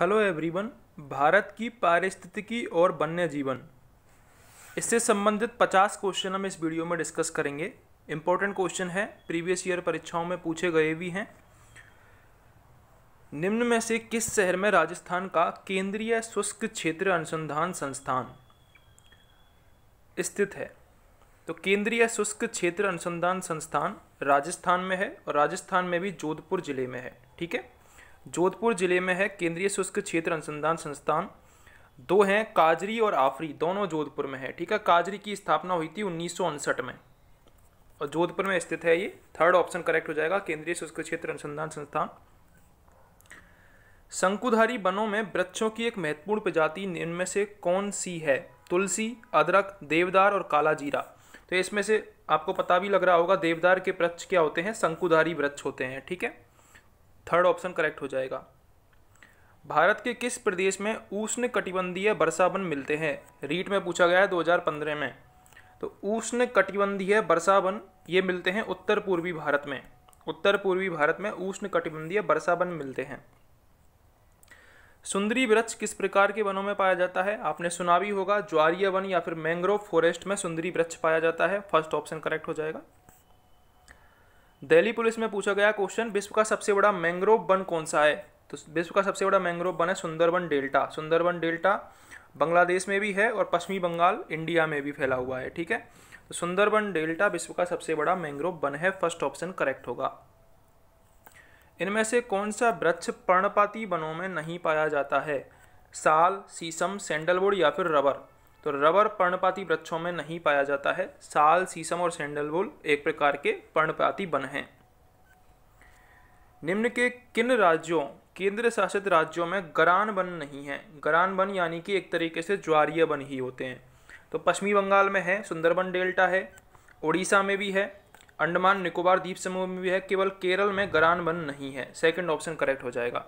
hello everyone Bharat की पारिस्थितिकी और वन्य जीवन इससे संबंधित 50 क्वेश्चन हम इस वीडियो में डिस्कस करेंगे इंपॉर्टेंट क्वेश्चन है प्रीवियस ईयर परीक्षाओं में पूछे गए भी हैं निम्न में से किस शहर में राजस्थान का केंद्रीय शुष्क क्षेत्र अनुसंधान संस्थान स्थित है तो केंद्रीय शुष्क क्षेत्र अनुसंधान संस्थान राजस्थान में है और राजस्थान में भी जोधपुर जिले में है ठीक है जोधपुर जिले में है केंद्रीय शुष्क क्षेत्र अनुसंधान संस्थान दो हैं काजरी और आफरी दोनों जोधपुर में है ठीक है काजरी की स्थापना हुई थी उन्नीस में और जोधपुर में स्थित है ये थर्ड ऑप्शन करेक्ट हो जाएगा केंद्रीय शुष्क क्षेत्र अनुसंधान संस्थान शंकुधारी वनों में वृक्षों की एक महत्वपूर्ण प्रजाति इनमें से कौन सी है तुलसी अदरक देवदार और काला जीरा तो इसमें से आपको पता भी लग रहा होगा देवदार के वृक्ष क्या होते हैं शंकुधारी वृक्ष होते हैं ठीक है थर्ड ऑप्शन करेक्ट हो जाएगा भारत के किस प्रदेश में उष्ण कटिबंधीय वर्षावन मिलते हैं रीट में पूछा गया है 2015 में तो उष्ण कटिबंधीय वर्षावन ये मिलते हैं उत्तर पूर्वी भारत में उत्तर पूर्वी भारत में उष्ण कटिबंधीय वर्षावन मिलते हैं सुंदरी वृक्ष किस प्रकार के वनों में पाया जाता है आपने सुना भी होगा ज्वारिया वन या फिर मैंग्रोव फॉरेस्ट में सुंदरी वृक्ष पाया जाता है फर्स्ट ऑप्शन करेक्ट हो जाएगा दिल्ली पुलिस में पूछा गया क्वेश्चन विश्व का सबसे बड़ा मैंग्रोव वन कौन सा है तो विश्व का सबसे बड़ा मैंग्रोव वन है सुंदरबन डेल्टा सुंदरबन डेल्टा बांग्लादेश में भी है और पश्चिमी बंगाल इंडिया में भी फैला हुआ है ठीक है तो सुंदरबन डेल्टा विश्व का सबसे बड़ा मैंग्रोव वन है फर्स्ट ऑप्शन करेक्ट होगा इनमें से कौन सा वृक्ष पर्णपाती वनों में नहीं पाया जाता है साल सीसम सैंडलवुड या फिर रबर तो रबर पर्णपाती वृक्षों में नहीं पाया जाता है साल सीसम और सैंडलवुड एक प्रकार के पर्णपाती वन हैं निम्न के किन राज्यों केंद्र शासित राज्यों में गरान वन नहीं है गरान वन यानी कि एक तरीके से ज्वारीय वन ही होते हैं तो पश्चिमी बंगाल में है सुंदरबन डेल्टा है उड़ीसा में भी है अंडमान निकोबार द्वीप समूह में भी है केवल केरल में गरान वन नहीं है सेकंड ऑप्शन करेक्ट हो जाएगा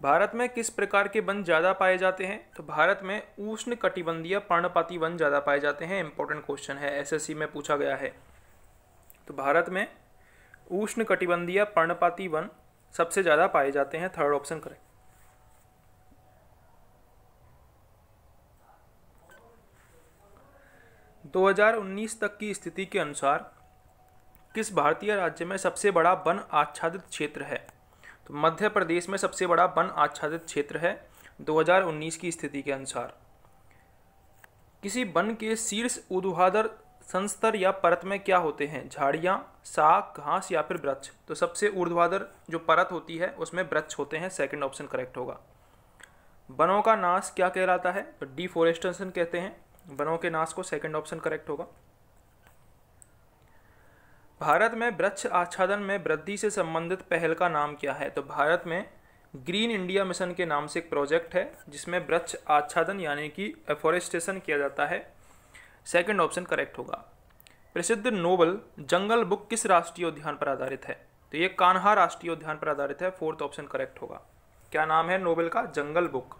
भारत में किस प्रकार के वन ज़्यादा पाए जाते हैं तो भारत में उष्ण कटिबंधीय पर्णपाती वन ज़्यादा पाए जाते हैं इंपॉर्टेंट क्वेश्चन है एसएससी में पूछा गया है तो भारत में उष्ण कटिबंधीय पर्णपाती वन सबसे ज़्यादा पाए जाते हैं थर्ड ऑप्शन करें दो हजार उन्नीस तक की स्थिति के अनुसार किस भारतीय राज्य में सबसे बड़ा वन आच्छादित क्षेत्र है तो मध्य प्रदेश में सबसे बड़ा वन आच्छादित क्षेत्र है 2019 की स्थिति के अनुसार किसी वन के शीर्ष उद्वाधर संस्तर या परत में क्या होते हैं झाड़ियाँ साग घास या फिर वृक्ष तो सबसे ऊर्ध्वाधर जो परत होती है उसमें वृक्ष होते हैं सेकंड ऑप्शन करेक्ट होगा वनों का नाश क्या कहलाता है तो डिफोरेस्टेशन कहते हैं वनों के नाश को सेकंड ऑप्शन करेक्ट होगा भारत में वृक्ष आच्छादन में वृद्धि से संबंधित पहल का नाम क्या है तो भारत में ग्रीन इंडिया मिशन के नाम से एक प्रोजेक्ट है जिसमें वृक्ष आच्छादन यानी कि एफोरेस्टेशन किया जाता है सेकंड ऑप्शन करेक्ट होगा प्रसिद्ध नोबल जंगल बुक किस राष्ट्रीय उद्यान पर आधारित है तो ये कान्हा राष्ट्रीय उद्यान पर आधारित है फोर्थ ऑप्शन करेक्ट होगा क्या नाम है नोबल का जंगल बुक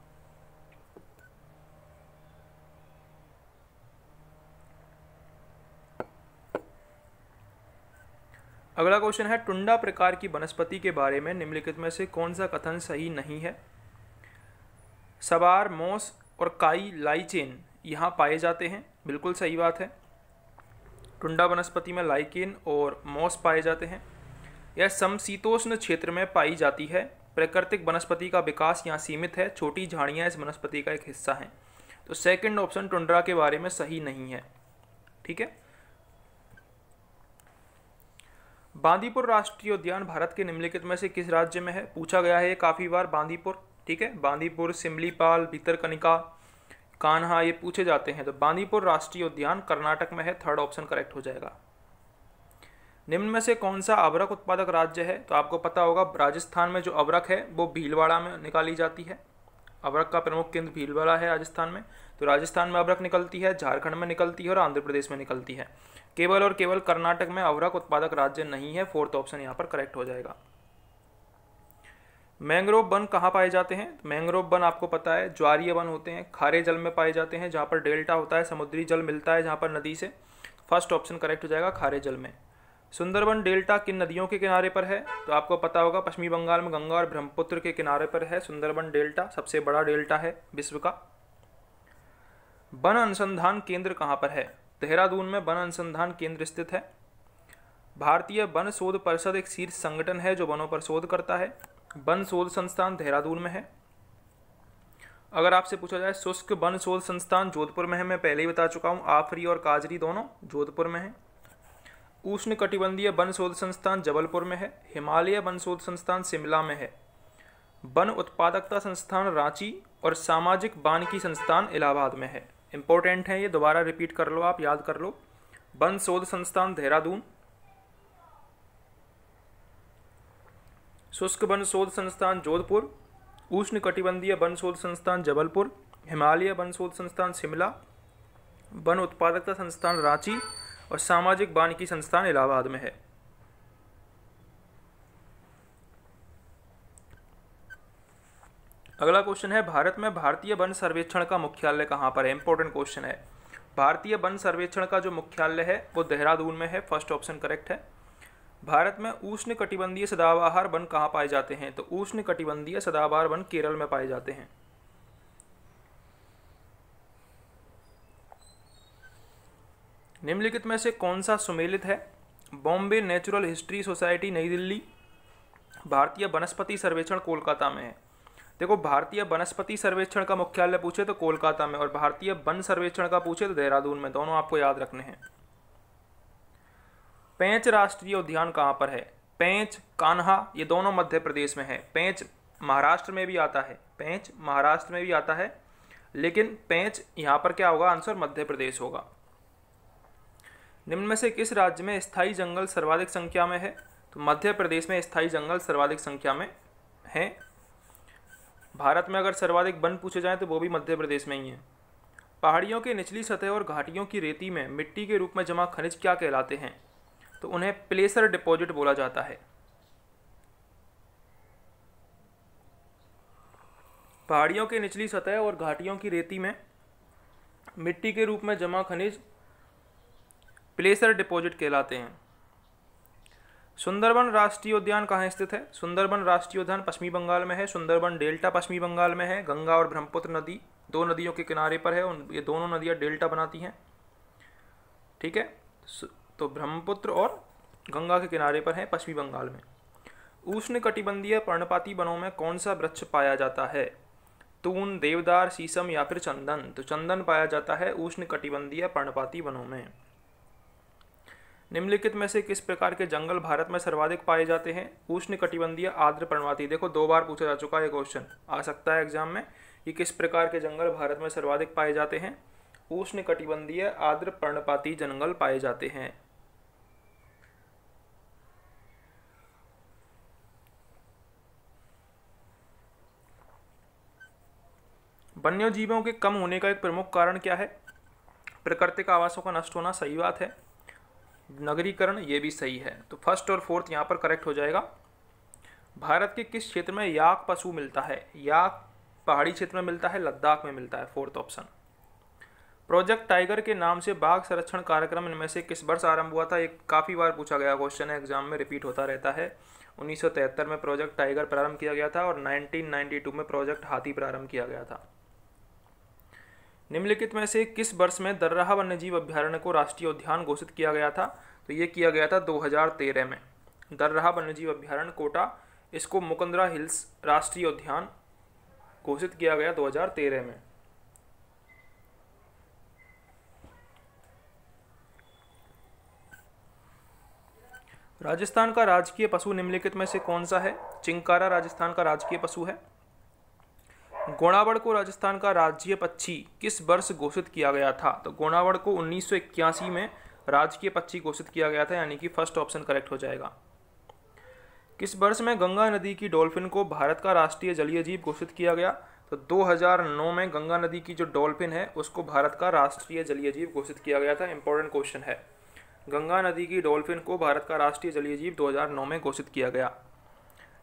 अगला क्वेश्चन है टुंडा प्रकार की वनस्पति के बारे में निम्नलिखित में से कौन सा कथन सही नहीं है सवार मोस और काई लाइचेन यहाँ पाए जाते हैं बिल्कुल सही बात है टुंडा वनस्पति में लाइकेन और मॉस पाए जाते हैं यह समशीतोष्ण क्षेत्र में पाई जाती है प्राकृतिक वनस्पति का विकास यहाँ सीमित है छोटी झाड़ियाँ इस वनस्पति का एक हिस्सा हैं तो सेकंड ऑप्शन टुंड्रा के बारे में सही नहीं है ठीक है बांदीपुर राष्ट्रीय उद्यान भारत के निम्नलिखित में से किस राज्य में है पूछा गया है काफ़ी बार बांदीपुर ठीक है बांदीपुर सिमलीपाल भीतरकनिका कान्हा ये पूछे जाते हैं तो बांदीपुर राष्ट्रीय उद्यान कर्नाटक में है थर्ड ऑप्शन करेक्ट हो जाएगा निम्न में से कौन सा अवरक उत्पादक राज्य है तो आपको पता होगा राजस्थान में जो अवरक है वो भीलवाड़ा में निकाली जाती है अवरक का प्रमुख केंद्र भीलवाड़ा है राजस्थान में तो राजस्थान में अवरक निकलती है झारखंड में निकलती है और आंध्र प्रदेश में निकलती है केवल और केवल कर्नाटक में अवरक उत्पादक राज्य नहीं है फोर्थ ऑप्शन यहाँ पर करेक्ट हो जाएगा मैंग्रोव वन कहाँ पाए जाते हैं मैंग्रोव वन आपको पता है ज्वारीय वन होते हैं खारे जल में पाए जाते हैं जहाँ पर डेल्टा होता है समुद्री जल मिलता है जहाँ पर नदी से फर्स्ट ऑप्शन करेक्ट हो जाएगा खारे जल में सुंदरबन डेल्टा किन नदियों के किनारे पर है तो आपको पता होगा पश्चिमी बंगाल में गंगा और ब्रह्मपुत्र के किनारे पर है सुंदरबन डेल्टा सबसे बड़ा डेल्टा है विश्व का वन अनुसंधान केंद्र कहाँ पर है देहरादून में वन अनुसंधान केंद्र स्थित है भारतीय वन शोध परिषद एक शीर्ष संगठन है जो वनों पर शोध करता है वन शोध संस्थान देहरादून में है अगर आपसे पूछा जाए शुष्क वन शोध संस्थान जोधपुर में है मैं पहले ही बता चुका हूँ आफरी और काजरी दोनों जोधपुर में है उष्ण कटिबंधीय वन शोध संस्थान जबलपुर में है हिमालय वन शोध संस्थान शिमला में है वन उत्पादकता संस्थान रांची और सामाजिक वानिकी संस्थान इलाहाबाद में है इंपॉर्टेंट है ये दोबारा रिपीट कर लो आप याद कर लो वन शोध संस्थान देहरादून शुष्क वन शोध संस्थान जोधपुर उष्ण कटिबंधीय वन शोध संस्थान जबलपुर हिमालय वन शोध संस्थान शिमला वन उत्पादकता संस्थान रांची और सामाजिक वानिकी संस्थान इलाहाबाद में है अगला क्वेश्चन है भारत में भारतीय वन सर्वेक्षण का मुख्यालय कहाँ पर है इंपॉर्टेंट क्वेश्चन है भारतीय वन सर्वेक्षण का जो मुख्यालय है वो देहरादून में है फर्स्ट ऑप्शन करेक्ट है भारत में उष्ण कटिबंधीय सदाबहार वन कहाँ पाए जाते हैं तो उष्ण कटिबंधीय सदाबहार वन केरल में पाए जाते हैं निम्नलिखित में से कौन सा सुमेलित है बॉम्बे नेचुरल हिस्ट्री सोसाइटी नई दिल्ली भारतीय वनस्पति सर्वेक्षण कोलकाता में है देखो भारतीय वनस्पति सर्वेक्षण का मुख्यालय पूछे तो कोलकाता में और भारतीय वन सर्वेक्षण का पूछे तो देहरादून में दोनों आपको याद रखने हैं पैंच राष्ट्रीय उद्यान कहाँ पर है पैंच कान्हा ये दोनों मध्य प्रदेश में है पैंच महाराष्ट्र में भी आता है पैंच महाराष्ट्र में भी आता है लेकिन पैंच यहाँ पर क्या होगा आंसर मध्य प्रदेश होगा निम्न में से किस राज्य में स्थायी जंगल सर्वाधिक संख्या में है तो मध्य प्रदेश में स्थायी जंगल सर्वाधिक संख्या में है भारत में अगर सर्वाधिक वन पूछे जाएँ तो वो भी मध्य प्रदेश में ही हैं पहाड़ियों के निचली सतह और घाटियों की रेती में मिट्टी के रूप में जमा खनिज क्या कहलाते हैं तो उन्हें प्लेसर डिपॉजिट बोला जाता है पहाड़ियों के निचली सतह और घाटियों की रेती में मिट्टी के रूप में जमा खनिज प्लेसर डिपॉजिट कहलाते हैं सुंदरबन राष्ट्रीय उद्यान कहाँ स्थित है सुंदरबन राष्ट्रीय उद्यान पश्चिमी बंगाल में है सुंदरबन डेल्टा पश्चिमी बंगाल में है गंगा और ब्रह्मपुत्र नदी दो नदियों के किनारे पर है उन ये दोनों नदियाँ डेल्टा बनाती हैं ठीक है तो ब्रह्मपुत्र और गंगा के किनारे पर है पश्चिमी बंगाल में उष्ण कटिबंधीय पर्णपाती वनों में कौन सा वृक्ष पाया जाता है तून देवदार शीशम या फिर चंदन तो चंदन पाया जाता है उष्ण कटिबंधीय पर्णपाती वनों में निम्नलिखित में से किस प्रकार के जंगल भारत में सर्वाधिक पाए जाते हैं उष्ण कटिबंधीय आर्द्र पर्णवाती देखो दो बार पूछा जा चुका है क्वेश्चन आ सकता है एग्जाम में कि किस प्रकार के जंगल भारत में सर्वाधिक पाए जाते हैं उष्ण कटिबंधीय आर्द्र पर्णपाती जंगल पाए जाते हैं वन्य जीवों के कम होने का एक प्रमुख कारण क्या है प्राकृतिक आवासों का नष्ट होना सही बात है नगरीकरण ये भी सही है तो फर्स्ट और फोर्थ यहाँ पर करेक्ट हो जाएगा भारत के किस क्षेत्र में याक पशु मिलता है याक पहाड़ी क्षेत्र में मिलता है लद्दाख में मिलता है फोर्थ ऑप्शन प्रोजेक्ट टाइगर के नाम से बाघ संरक्षण कार्यक्रम इनमें से किस वर्ष आरंभ हुआ था ये काफ़ी बार पूछा गया क्वेश्चन है एग्जाम में रिपीट होता रहता है 1973 में प्रोजेक्ट टाइगर प्रारंभ किया गया था और 1992 में प्रोजेक्ट हाथी प्रारंभ किया गया था निम्नलिखित में से किस वर्ष में दर्राहा वन्यजीव अभ्यारण्य को राष्ट्रीय उद्यान घोषित किया गया था तो ये किया गया था 2013 में दर्राहा वन्यजीव अभ्यारण्य कोटा इसको मुकंदरा हिल्स राष्ट्रीय उद्यान घोषित किया गया 2013 में राजस्थान का राजकीय पशु निम्नलिखित में से कौन सा है चिंकारा राजस्थान का राजकीय पशु है गोणावड़ को राजस्थान का राज्य पक्षी किस वर्ष घोषित किया गया था तो गोणावड़ को उन्नीस में राजकीय पक्षी घोषित किया गया था यानी कि फर्स्ट ऑप्शन करेक्ट हो जाएगा किस वर्ष में गंगा नदी की डॉल्फिन को भारत का राष्ट्रीय जलीय जीव घोषित किया गया तो 2009 में गंगा नदी की जो डॉल्फिन है उसको भारत का राष्ट्रीय जलीय जीव घोषित किया गया था इंपॉर्टेंट क्वेश्चन है गंगा नदी की डॉल्फिन को भारत का राष्ट्रीय जलीय जीव 2009 में घोषित किया गया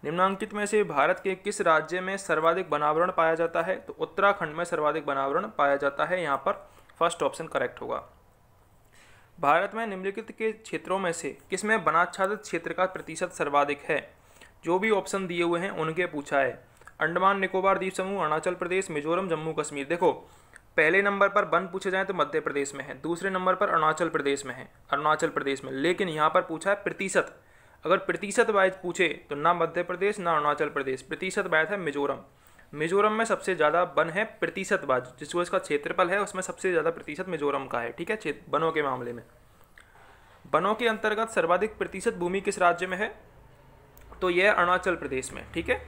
निम्नांकित में से भारत के किस राज्य में सर्वाधिक बनावरण पाया जाता है तो उत्तराखंड में सर्वाधिक बनावरण पाया जाता है यहाँ पर फर्स्ट ऑप्शन करेक्ट होगा भारत में निम्नलिखित के क्षेत्रों में से किसमें वनाच्छादित क्षेत्र का प्रतिशत सर्वाधिक है जो भी ऑप्शन दिए हुए हैं उनके पूछा है अंडमान निकोबार द्वीप समूह अरुणाचल प्रदेश मिजोरम जम्मू कश्मीर देखो पहले नंबर पर बन पूछे जाए तो मध्य प्रदेश में है दूसरे नंबर पर अरुणाचल प्रदेश में है अरुणाचल प्रदेश में लेकिन यहाँ पर पूछा है प्रतिशत अगर प्रतिशत वाइज पूछे तो ना मध्य प्रदेश ना अरुणाचल प्रदेश प्रतिशत वाइज है मिजोरम मिजोरम में सबसे ज़्यादा वन है प्रतिशत वाइज जिसको इसका क्षेत्रफल है उसमें सबसे ज़्यादा प्रतिशत मिजोरम का है ठीक है वनों के मामले में वनों के अंतर्गत सर्वाधिक प्रतिशत भूमि किस राज्य में है तो यह अरुणाचल प्रदेश में ठीक है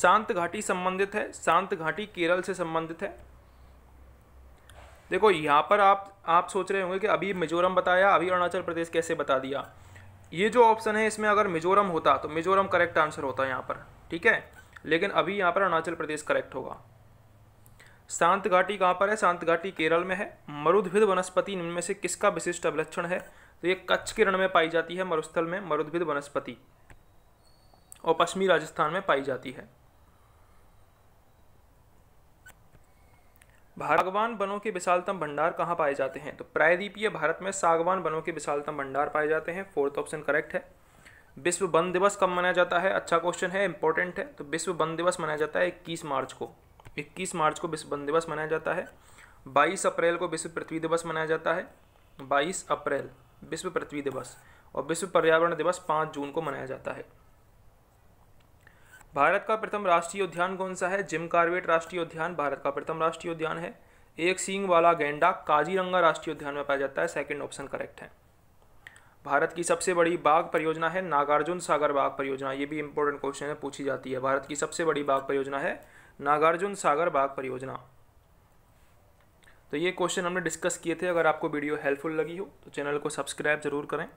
शांत घाटी संबंधित है शांत घाटी केरल से संबंधित है देखो यहाँ पर आप आप सोच रहे होंगे कि अभी मिजोरम बताया अभी अरुणाचल प्रदेश कैसे बता दिया ये जो ऑप्शन है इसमें अगर मिजोरम होता तो मिजोरम करेक्ट आंसर होता यहाँ पर ठीक है लेकिन अभी यहाँ पर अरुणाचल प्रदेश करेक्ट होगा शांत घाटी कहाँ पर है शांत घाटी केरल में है मरुद्भिद वनस्पति इनमें से किसका विशिष्ट अभिलक्षण है तो ये कच्छ के रण में पाई जाती है मरुस्थल में मरुद्भिद वनस्पति और पश्चिमी राजस्थान में पाई जाती है भागवान वनों के विशालतम भंडार कहाँ पाए जाते हैं तो प्रायद्वीपीय भारत में सागवान वनों के विशालतम भंडार पाए जाते हैं फोर्थ ऑप्शन करेक्ट है विश्व वन दिवस कब मनाया जाता है अच्छा क्वेश्चन है इंपॉर्टेंट है तो विश्व वन दिवस मनाया जाता है इक्कीस मार्च को इक्कीस मार्च को विश्व वन दिवस मनाया जाता है बाईस अप्रैल को विश्व पृथ्वी दिवस मनाया जाता है बाईस अप्रैल विश्व पृथ्वी दिवस और विश्व पर्यावरण दिवस पाँच जून को मनाया जाता है भारत का प्रथम राष्ट्रीय उद्यान कौन सा है जिम कार्बेट राष्ट्रीय उद्यान भारत का प्रथम राष्ट्रीय उद्यान है एक सींग वाला गेंडा काजीरंगा राष्ट्रीय उद्यान में पाया जाता है सेकंड ऑप्शन करेक्ट है भारत की सबसे बड़ी बाघ परियोजना है नागार्जुन सागर बाघ परियोजना ये भी इंपॉर्टेंट क्वेश्चन है पूछी जाती है भारत की सबसे बड़ी बाघ परियोजना है नागार्जुन सागर बाघ परियोजना तो ये क्वेश्चन हमने डिस्कस किए थे अगर आपको वीडियो हेल्पफुल लगी हो तो चैनल को सब्सक्राइब जरूर करें